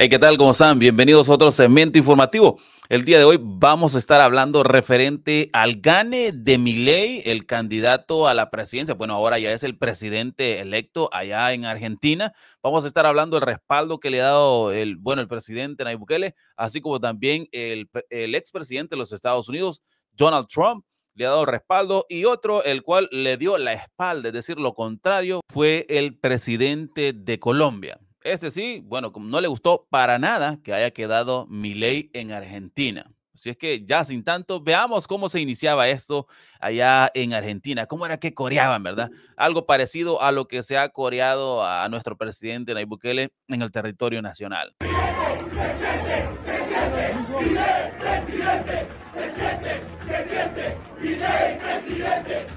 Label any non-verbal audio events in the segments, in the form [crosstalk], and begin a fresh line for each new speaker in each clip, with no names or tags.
Hey, ¿qué tal? ¿Cómo están? Bienvenidos a otro segmento informativo. El día de hoy vamos a estar hablando referente al gane de Milei, el candidato a la presidencia. Bueno, ahora ya es el presidente electo allá en Argentina. Vamos a estar hablando del respaldo que le ha dado el, bueno, el presidente Nayib Bukele, así como también el, el expresidente de los Estados Unidos, Donald Trump le ha dado respaldo y otro el cual le dio la espalda, es decir, lo contrario, fue el presidente de Colombia, este sí, bueno, no le gustó para nada que haya quedado mi ley en Argentina. Así es que ya sin tanto, veamos cómo se iniciaba esto allá en Argentina, cómo era que coreaban, ¿verdad? Algo parecido a lo que se ha coreado a nuestro presidente Nayib Bukele en el territorio nacional. ¡Presidente, presidente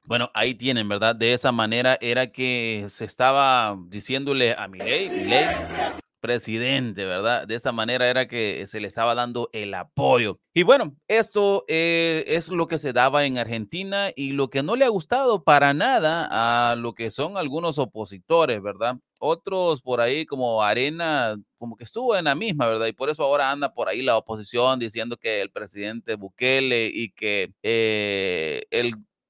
bueno, ahí tienen, ¿verdad? De esa manera era que se estaba diciéndole a mi Miley, presidente, ¿verdad? De esa manera era que se le estaba dando el apoyo. Y bueno, esto eh, es lo que se daba en Argentina y lo que no le ha gustado para nada a lo que son algunos opositores, ¿verdad? Otros por ahí como Arena, como que estuvo en la misma, ¿verdad? Y por eso ahora anda por ahí la oposición diciendo que el presidente Bukele y que... Eh,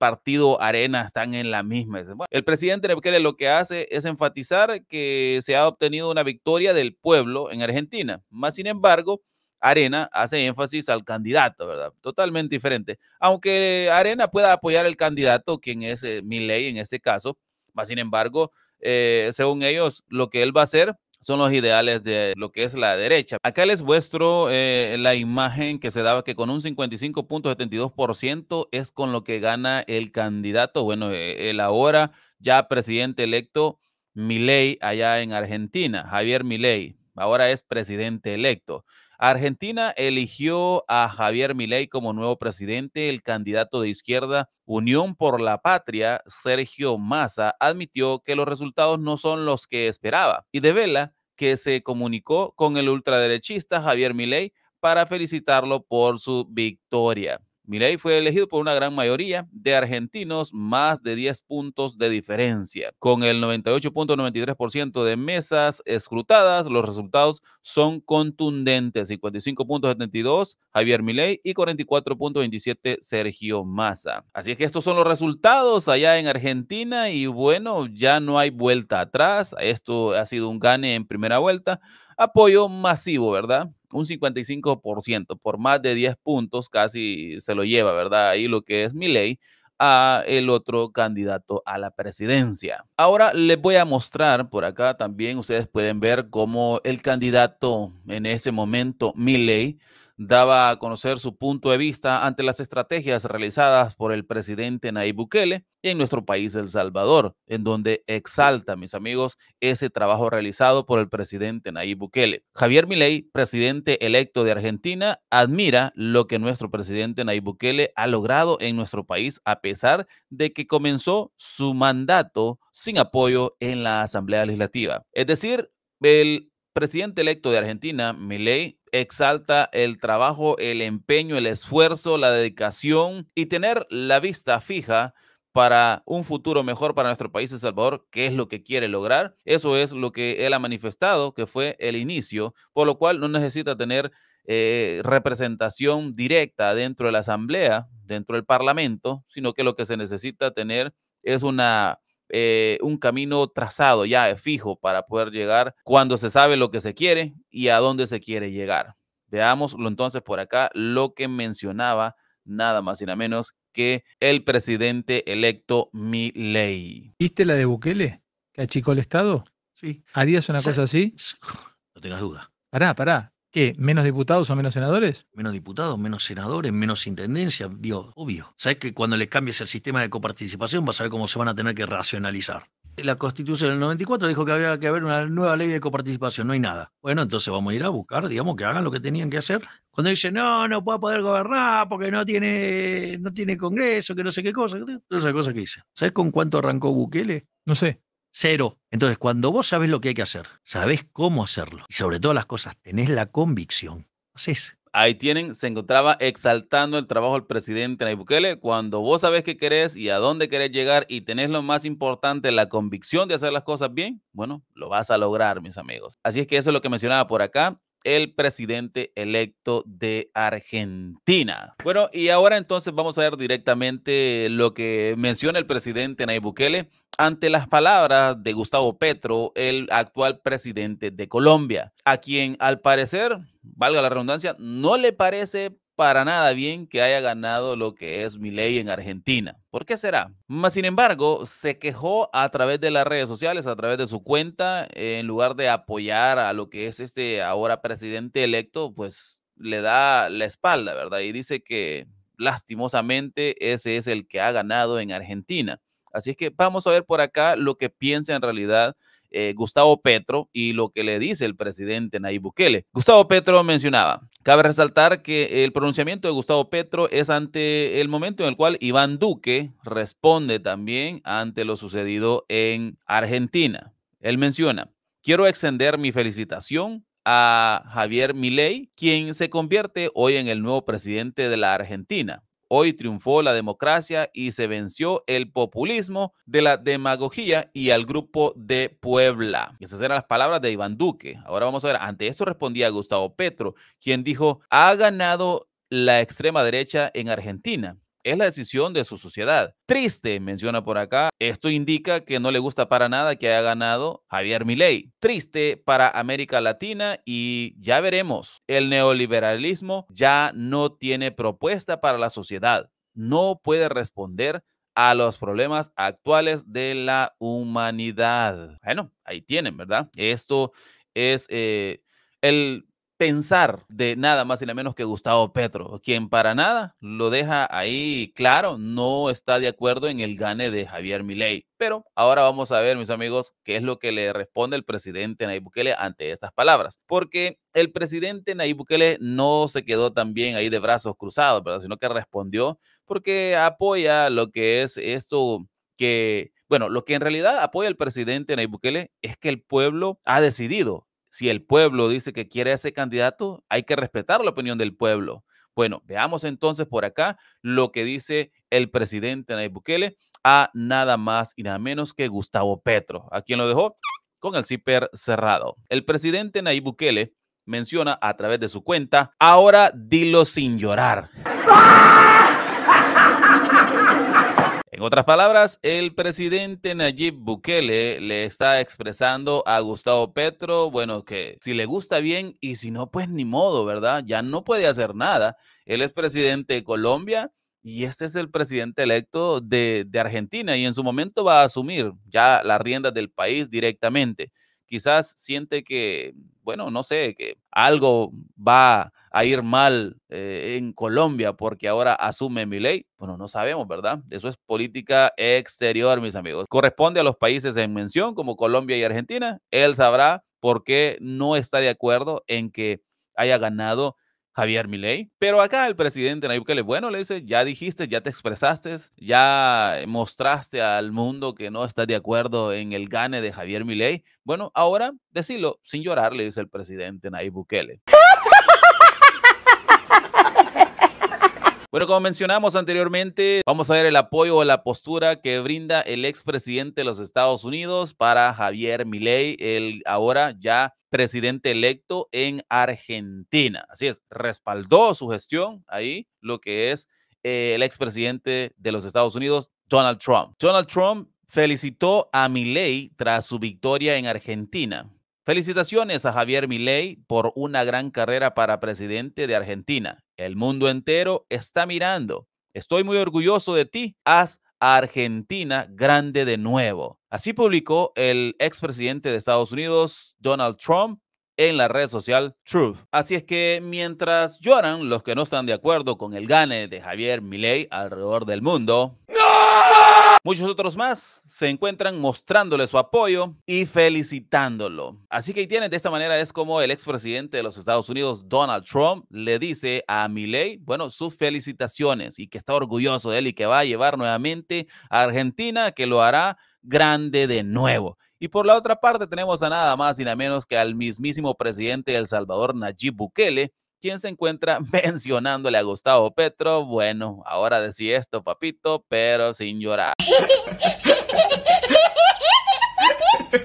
partido arena están en la misma. el presidente Bukele lo que hace es enfatizar que se ha obtenido una victoria del pueblo en Argentina. Más sin embargo, Arena hace énfasis al candidato, ¿verdad? Totalmente diferente. Aunque Arena pueda apoyar al candidato, quien es eh, mi ley en este caso, más sin embargo, eh, según ellos, lo que él va a hacer son los ideales de lo que es la derecha. Acá les muestro eh, la imagen que se daba que con un 55.72% es con lo que gana el candidato, bueno, eh, el ahora ya presidente electo Milei allá en Argentina, Javier Milei, ahora es presidente electo. Argentina eligió a Javier Milei como nuevo presidente. El candidato de izquierda Unión por la Patria, Sergio Massa, admitió que los resultados no son los que esperaba y de Vela que se comunicó con el ultraderechista Javier Milei para felicitarlo por su victoria. Milei fue elegido por una gran mayoría de argentinos, más de 10 puntos de diferencia. Con el 98.93% de mesas escrutadas, los resultados son contundentes. 55.72 Javier Milei y 44.27 Sergio Massa. Así es que estos son los resultados allá en Argentina y bueno, ya no hay vuelta atrás. Esto ha sido un gane en primera vuelta apoyo masivo, ¿verdad? Un 55%, por más de 10 puntos casi se lo lleva, ¿verdad? Ahí lo que es mi ley a el otro candidato a la presidencia. Ahora les voy a mostrar por acá también, ustedes pueden ver cómo el candidato en ese momento, Milley, daba a conocer su punto de vista ante las estrategias realizadas por el presidente Nayib Bukele en nuestro país, El Salvador, en donde exalta, mis amigos, ese trabajo realizado por el presidente Nayib Bukele. Javier Milei, presidente electo de Argentina, admira lo que nuestro presidente Nayib Bukele ha logrado en nuestro país, a pesar de que comenzó su mandato sin apoyo en la Asamblea Legislativa. Es decir, el presidente electo de Argentina, Milei, exalta el trabajo, el empeño, el esfuerzo, la dedicación y tener la vista fija para un futuro mejor para nuestro país, El Salvador, que es lo que quiere lograr. Eso es lo que él ha manifestado, que fue el inicio, por lo cual no necesita tener eh, representación directa dentro de la Asamblea, dentro del Parlamento, sino que lo que se necesita tener es una eh, un camino trazado ya eh, fijo para poder llegar cuando se sabe lo que se quiere y a dónde se quiere llegar. Veámoslo entonces por acá, lo que mencionaba nada más y nada menos que el presidente electo Milley. ¿Viste la de Bukele? ¿Que achicó el Estado? Sí. ¿Harías una cosa así? No tengas duda. Pará, pará. ¿Qué? ¿Menos diputados o menos senadores? Menos diputados, menos senadores, menos intendencia, obvio. Sabes que cuando les cambies el sistema de coparticipación vas a ver cómo se van a tener que racionalizar. La Constitución del 94 dijo que había que haber una nueva ley de coparticipación, no hay nada. Bueno, entonces vamos a ir a buscar, digamos, que hagan lo que tenían que hacer. Cuando dicen, no, no puedo poder gobernar porque no tiene, no tiene congreso, que no sé qué cosa, todas esas cosas que dicen. ¿Sabes con cuánto arrancó Bukele? No sé. Cero. Entonces, cuando vos sabes lo que hay que hacer, sabes cómo hacerlo y sobre todas las cosas, tenés la convicción, así es Ahí tienen, se encontraba exaltando el trabajo del presidente Nayib Bukele. Cuando vos sabés qué querés y a dónde querés llegar y tenés lo más importante, la convicción de hacer las cosas bien, bueno, lo vas a lograr, mis amigos. Así es que eso es lo que mencionaba por acá el presidente electo de Argentina. Bueno, y ahora entonces vamos a ver directamente lo que menciona el presidente Nayib Bukele ante las palabras de Gustavo Petro, el actual presidente de Colombia, a quien al parecer, valga la redundancia, no le parece para nada bien que haya ganado lo que es mi ley en Argentina. ¿Por qué será? Más sin embargo, se quejó a través de las redes sociales, a través de su cuenta, en lugar de apoyar a lo que es este ahora presidente electo, pues le da la espalda, ¿verdad? Y dice que lastimosamente ese es el que ha ganado en Argentina. Así es que vamos a ver por acá lo que piensa en realidad eh, Gustavo Petro y lo que le dice el presidente Nayib Bukele. Gustavo Petro mencionaba, cabe resaltar que el pronunciamiento de Gustavo Petro es ante el momento en el cual Iván Duque responde también ante lo sucedido en Argentina. Él menciona, quiero extender mi felicitación a Javier Milei, quien se convierte hoy en el nuevo presidente de la Argentina. Hoy triunfó la democracia y se venció el populismo de la demagogía y al grupo de Puebla. Esas eran las palabras de Iván Duque. Ahora vamos a ver, ante esto respondía Gustavo Petro, quien dijo, ha ganado la extrema derecha en Argentina es la decisión de su sociedad. Triste, menciona por acá. Esto indica que no le gusta para nada que haya ganado Javier Milei. Triste para América Latina y ya veremos. El neoliberalismo ya no tiene propuesta para la sociedad. No puede responder a los problemas actuales de la humanidad. Bueno, ahí tienen, ¿verdad? Esto es eh, el pensar de nada más y nada menos que Gustavo Petro, quien para nada lo deja ahí claro, no está de acuerdo en el gane de Javier Milei. Pero ahora vamos a ver, mis amigos, qué es lo que le responde el presidente Nayib Bukele ante estas palabras, porque el presidente Nayib Bukele no se quedó también ahí de brazos cruzados, sino que respondió porque apoya lo que es esto que bueno, lo que en realidad apoya el presidente Nayib Bukele es que el pueblo ha decidido si el pueblo dice que quiere a ese candidato, hay que respetar la opinión del pueblo. Bueno, veamos entonces por acá lo que dice el presidente Nayib Bukele a nada más y nada menos que Gustavo Petro, a quien lo dejó con el CIPER cerrado. El presidente Nayib Bukele menciona a través de su cuenta, ahora dilo sin llorar. En otras palabras, el presidente Nayib Bukele le está expresando a Gustavo Petro, bueno, que si le gusta bien y si no, pues ni modo, ¿verdad? Ya no puede hacer nada. Él es presidente de Colombia y este es el presidente electo de, de Argentina y en su momento va a asumir ya las riendas del país directamente. Quizás siente que bueno, no sé, que algo va a ir mal eh, en Colombia porque ahora asume mi ley. Bueno, no sabemos, ¿verdad? Eso es política exterior, mis amigos. Corresponde a los países en mención, como Colombia y Argentina. Él sabrá por qué no está de acuerdo en que haya ganado Javier Milei. Pero acá el presidente Nayib Bukele, bueno, le dice, ya dijiste, ya te expresaste, ya eh, mostraste al mundo que no está de acuerdo en el gane de Javier Milei. Bueno, ahora decilo sin llorar, le dice el presidente Nayib Bukele. Bueno, como mencionamos anteriormente, vamos a ver el apoyo o la postura que brinda el expresidente de los Estados Unidos para Javier Milei, el ahora ya presidente electo en Argentina. Así es, respaldó su gestión ahí, lo que es el eh, el expresidente de los Estados Unidos, Donald Trump. Donald Trump felicitó a Milei tras su victoria en Argentina Felicitaciones a Javier Milei por una gran carrera para presidente de Argentina. El mundo entero está mirando. Estoy muy orgulloso de ti. Haz a Argentina grande de nuevo. Así publicó el expresidente de Estados Unidos, Donald Trump, en la red social Truth. Así es que mientras lloran los que no están de acuerdo con el gane de Javier Milei alrededor del mundo. Muchos otros más se encuentran mostrándole su apoyo y felicitándolo. Así que ahí tienen, de esta manera es como el expresidente de los Estados Unidos, Donald Trump, le dice a Milei, bueno, sus felicitaciones y que está orgulloso de él y que va a llevar nuevamente a Argentina, que lo hará grande de nuevo. Y por la otra parte tenemos a nada más y nada menos que al mismísimo presidente de El Salvador, Nayib Bukele, quien se encuentra [laughs] mencionándole a Gustavo Petro, bueno, ahora decí esto, papito, pero sin llorar.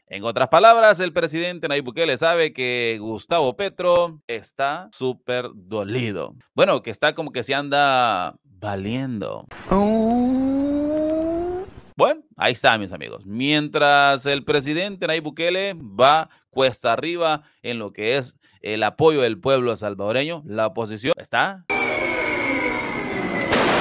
En otras palabras, el presidente Nayib Bukele sabe que Gustavo Petro está súper dolido. Bueno, que está como que se anda valiendo. Bueno, ahí está, mis amigos. Mientras el presidente Nayib Bukele va cuesta arriba en lo que es el apoyo del pueblo salvadoreño, la oposición está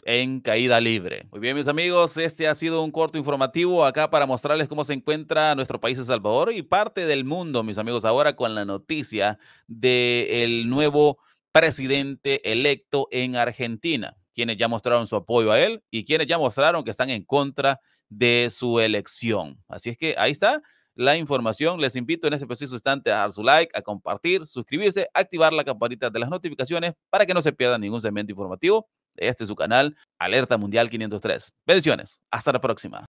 en caída libre. Muy bien, mis amigos, este ha sido un corto informativo acá para mostrarles cómo se encuentra nuestro país de Salvador y parte del mundo, mis amigos, ahora con la noticia del nuevo presidente electo en Argentina quienes ya mostraron su apoyo a él y quienes ya mostraron que están en contra de su elección. Así es que ahí está la información. Les invito en este preciso instante a dar su like, a compartir, suscribirse, activar la campanita de las notificaciones para que no se pierda ningún segmento informativo este es su canal Alerta Mundial 503. Bendiciones. Hasta la próxima.